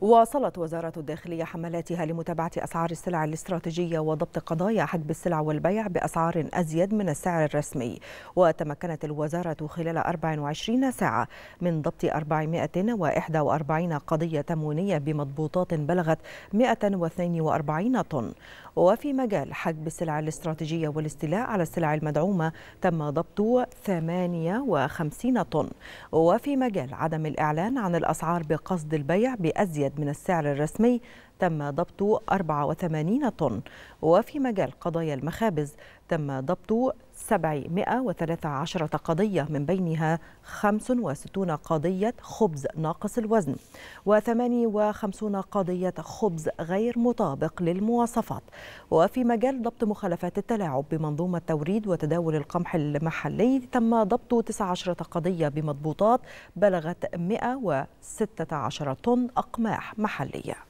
واصلت وزارة الداخلية حملاتها لمتابعة أسعار السلع الاستراتيجية وضبط قضايا حجب السلع والبيع بأسعار أزيد من السعر الرسمي وتمكنت الوزارة خلال 24 ساعة من ضبط 441 قضية تموينية بمضبوطات بلغت 142 طن وفي مجال حجب السلع الاستراتيجية والاستيلاء على السلع المدعومة تم ضبط 58 طن وفي مجال عدم الإعلان عن الأسعار بقصد البيع بأزيد من السعر الرسمي تم ضبط 84 طن وفي مجال قضايا المخابز تم ضبط 713 قضية من بينها 65 قضية خبز ناقص الوزن و58 قضية خبز غير مطابق للمواصفات وفي مجال ضبط مخالفات التلاعب بمنظومة توريد وتداول القمح المحلي تم ضبط 19 قضية بمضبوطات بلغت 116 طن أقماح محلية